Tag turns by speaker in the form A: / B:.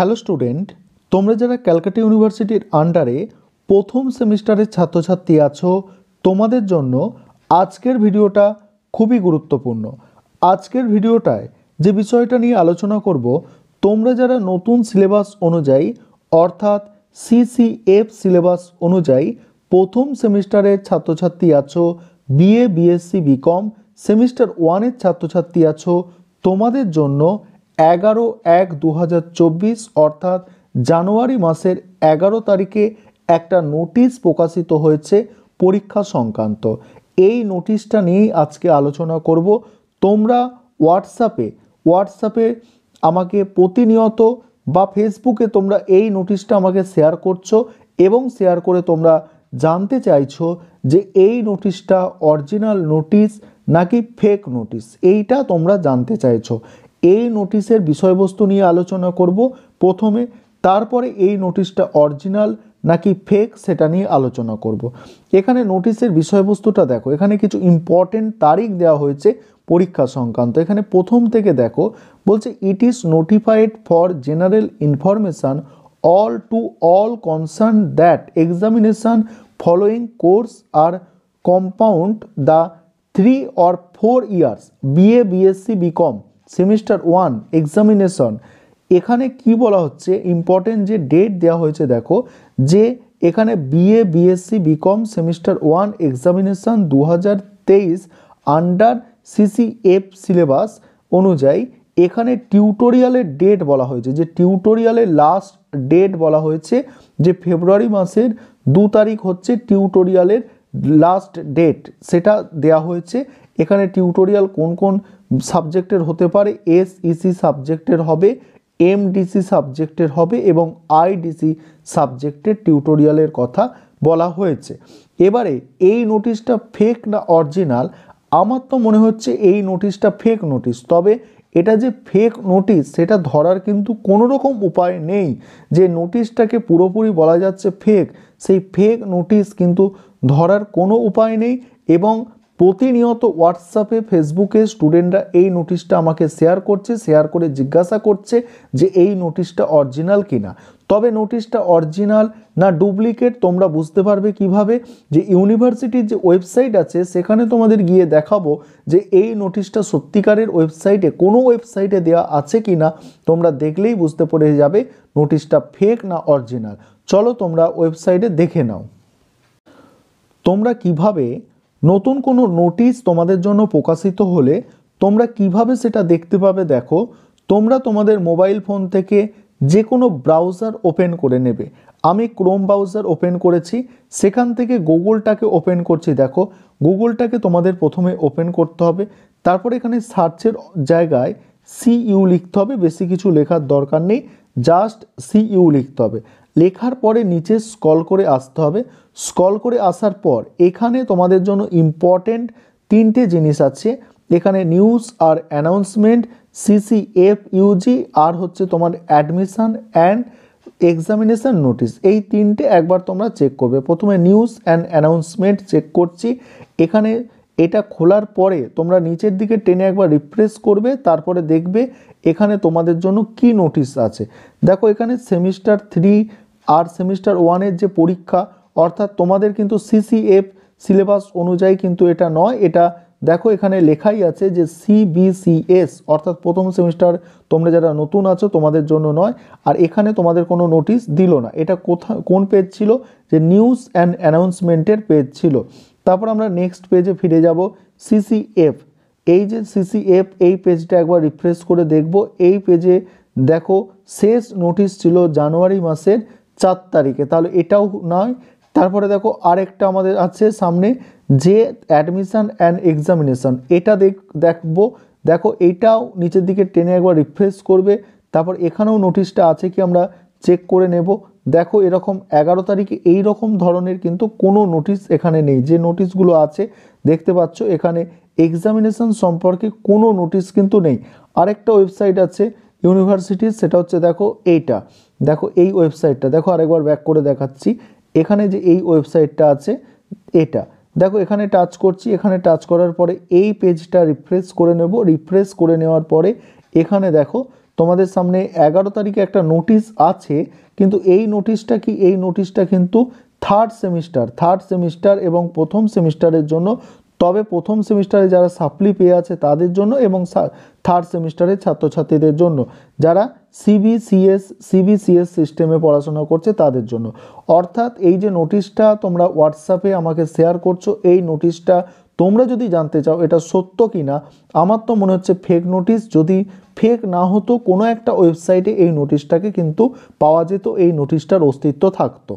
A: Hello student তোমরা যারা ক্যালকাটা ইউনিভার্সিটির আন্ডারে প্রথম সেমিস্টারের ছাত্রছাত্রী আছো তোমাদের জন্য আজকের ভিডিওটা খুবই গুরুত্বপূর্ণ আজকের ভিডিওটায় যে বিষয়টা নিয়ে আলোচনা করব তোমরা যারা নতুন সিলেবাস অনুযায়ী অর্থাৎ সিসিএফ সিলেবাস অনুযায়ী প্রথম সেমিস্টারের ছাত্রছাত্রী আছো বিএ বিএসসি বিকম সেমিস্টার ওয়ানের ছাত্রছাত্রী আছো তোমাদের জন্য এগারো এক দু অর্থাৎ জানুয়ারি মাসের এগারো তারিখে একটা নোটিশ প্রকাশিত হয়েছে পরীক্ষা সংক্রান্ত এই নোটিশটা নিয়েই আজকে আলোচনা করব তোমরা হোয়াটসঅ্যাপে হোয়াটসঅ্যাপে আমাকে প্রতিনিয়ত বা ফেসবুকে তোমরা এই নোটিশটা আমাকে শেয়ার করছো এবং শেয়ার করে তোমরা জানতে চাইছো যে এই নোটিশটা অরিজিনাল নোটিশ নাকি ফেক নোটিশ এইটা তোমরা জানতে চাইছো এই নোটিশের বিষয়বস্তু নিয়ে আলোচনা করব প্রথমে তারপরে এই নোটিশটা অরিজিনাল নাকি ফেক সেটা নিয়ে আলোচনা করব। এখানে নোটিশের বিষয়বস্তুটা দেখো এখানে কিছু ইম্পর্টেন্ট তারিখ দেওয়া হয়েছে পরীক্ষা সংক্রান্ত এখানে প্রথম থেকে দেখো বলছে it is notified for general information all to all concerned that examination following course are compound the three or four years BA BSc BCom semester one examination এখানে কি বলা হচ্ছে ইম্পর্টেন্ট যে ডেট দেওয়া হয়েছে দেখো যে এখানে BA BSc BCom semester one examination due under CCF syllabus অনুযায়ী এখানে টিউটোরিয়ালের ডেট বলা হয়েছে যে টিউটোরিয়ালের লাস্ট ডেট বলা হয়েছে যে ফেব্রুয়ারি মাসের দু তারিখ হচ্ছে টিউটোরিয়ালের লাস্ট ডেট সেটা দেয়া হয়েছে এখানে টিউটোরিয়াল কোন কোন সাবজেক্টের হতে পারে এসইসি সাবজেক্টের e হবে এমডিসি সাবজেক্টের হবে এবং আইডিসি সাবজেক্টের টিউটোরিয়ালের কথা বলা হয়েছে এবারে এই নোটিশটা ফেক না অরিজিনাল আমার তো মনে হচ্ছে এই নোটিশটা ফেক নোটিশ তবে এটা যে ফেক নোটিশ সেটা ধরার কিন্তু কোনো রকম উপায় নেই যে নোটিশটাকে পুরোপুরি বলা যাচ্ছে ফেক সেই ফেক নোটিশ কিন্তু ধরার কোনো উপায় নেই এবং প্রতিনিয়ত হোয়াটসঅ্যাপে ফেসবুকে স্টুডেন্টরা এই নোটিশটা আমাকে শেয়ার করছে শেয়ার করে জিজ্ঞাসা করছে যে এই নোটিশটা অরিজিনাল কিনা তবে নোটিশটা অরিজিনাল না ডুপ্লিকেট তোমরা বুঝতে পারবে কিভাবে যে ইউনিভার্সিটির যে ওয়েবসাইট আছে সেখানে তোমাদের গিয়ে দেখাবো যে এই নোটিশটা সত্যিকারের ওয়েবসাইটে কোনো ওয়েবসাইটে দেওয়া আছে কি না তোমরা দেখলেই বুঝতে পেরে যাবে নোটিশটা ফেক না অরিজিনাল চলো তোমরা ওয়েবসাইটে দেখে নাও তোমরা কিভাবে নতুন কোনো নোটিশ তোমাদের জন্য প্রকাশিত হলে তোমরা কিভাবে সেটা দেখতে পাবে দেখো তোমরা তোমাদের মোবাইল ফোন থেকে যে কোনো ব্রাউজার ওপেন করে নেবে আমি ক্রোম ব্রাউজার ওপেন করেছি সেখান থেকে গুগলটাকে ওপেন করছি দেখো গুগলটাকে তোমাদের প্রথমে ওপেন করতে হবে তারপর এখানে সার্চের জায়গায় সিইউ লিখতে হবে বেশি কিছু লেখার দরকার নেই জাস্ট সিইউ লিখতে হবে লেখার পরে নিচে স্কল করে আসতে হবে স্কল করে আসার পর এখানে তোমাদের জন্য ইম্পর্টেন্ট তিনটে জিনিস আছে এখানে নিউজ আর অ্যানাউন্সমেন্ট সিসি এফ ইউজি আর হচ্ছে তোমার অ্যাডমিশান অ্যান্ড এক্সামিনেশান নোটিস এই তিনটে একবার তোমরা চেক করবে প্রথমে নিউজ অ্যান্ড অ্যানাউন্সমেন্ট চেক করছি এখানে এটা খোলার পরে তোমরা নিচের দিকে টেনে একবার রিফ্রেস করবে তারপরে দেখবে এখানে তোমাদের জন্য কি নোটিস আছে দেখো এখানে সেমিস্টার থ্রি আর সেমিস্টার ওয়ানের যে পরীক্ষা অর্থাৎ তোমাদের কিন্তু সিসিএফ সিলেবাস অনুযায়ী কিন্তু এটা নয় এটা দেখো এখানে লেখাই আছে যে সিবিসিএস অর্থাৎ প্রথম সেমিস্টার তোমরা যারা নতুন আছো তোমাদের জন্য নয় আর এখানে তোমাদের কোনো নোটিশ দিল না এটা কোথা কোন পেজ ছিল যে নিউজ অ্যান্ড অ্যানাউন্সমেন্টের পেজ ছিল তারপর আমরা নেক্সট পেজে ফিরে যাব সিসিএফ এই যে সিসিএফ এই পেজটা একবার রিফ্রেশ করে দেখব এই পেজে দেখো শেষ নোটিশ ছিল জানুয়ারি মাসের চার তারিখে তাহলে এটাও নয় তারপরে দেখো আরেকটা আমাদের আছে সামনে যে অ্যাডমিশান অ্যান্ড এক্সামিনেশান এটা দেখ দেখবো দেখো এইটাও নিচের দিকে টেনে একবার রিফ্রেশ করবে তারপর এখানেও নোটিশটা আছে কি আমরা চেক করে নেব দেখো এরকম এগারো তারিখে এই রকম ধরনের কিন্তু কোনো নোটিশ এখানে নেই যে নোটিশগুলো আছে দেখতে পাচ্ছ এখানে এক্সামিনেশান সম্পর্কে কোনো নোটিশ কিন্তু নেই আরেকটা ওয়েবসাইট আছে ইউনিভার্সিটি সেটা হচ্ছে দেখো এইটা দেখো এই ওয়েবসাইটটা দেখো আরেকবার ব্যাক করে দেখাচ্ছি এখানে যে এই ওয়েবসাইটটা আছে এটা দেখো এখানে টাচ করছি এখানে টাচ করার পরে এই পেজটা রিফ্রেশ করে নেব রিফ্রেশ করে নেওয়ার পরে এখানে দেখো তোমাদের সামনে এগারো তারিখে একটা নোটিশ আছে কিন্তু এই নোটিশটা কি এই নোটিশটা কিন্তু থার্ড সেমিস্টার থার্ড সেমিস্টার এবং প্রথম সেমিস্টারের জন্য তবে প্রথম সেমিস্টারে যারা সাপ্লি পেয়ে আছে তাদের জন্য এবং থার্ড সেমিস্টারের ছাত্রছাত্রীদের জন্য যারা সিবিসিএস সিবিসিএস সিস্টেমে পড়াশোনা করছে তাদের জন্য অর্থাৎ এই যে নোটিশটা তোমরা হোয়াটসঅ্যাপে আমাকে শেয়ার করছো এই নোটিশটা তোমরা যদি জানতে চাও এটা সত্য কি না আমার তো মনে হচ্ছে ফেক নোটিশ যদি ফেক না হতো কোনো একটা ওয়েবসাইটে এই নোটিশটাকে কিন্তু পাওয়া যেত এই নোটিশটার অস্তিত্ব থাকতো